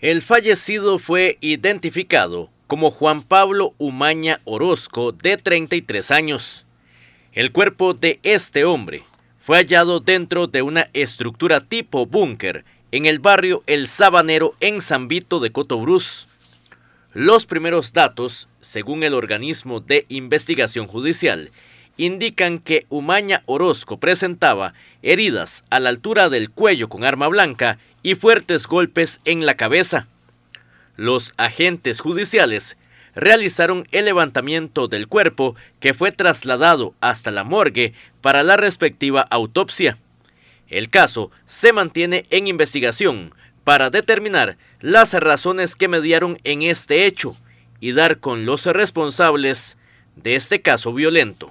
El fallecido fue identificado como Juan Pablo Umaña Orozco, de 33 años. El cuerpo de este hombre fue hallado dentro de una estructura tipo búnker en el barrio El Sabanero en San Vito de Cotobruz. Los primeros datos, según el organismo de investigación judicial, indican que Umaña Orozco presentaba heridas a la altura del cuello con arma blanca y fuertes golpes en la cabeza. Los agentes judiciales realizaron el levantamiento del cuerpo que fue trasladado hasta la morgue para la respectiva autopsia. El caso se mantiene en investigación para determinar las razones que mediaron en este hecho y dar con los responsables de este caso violento.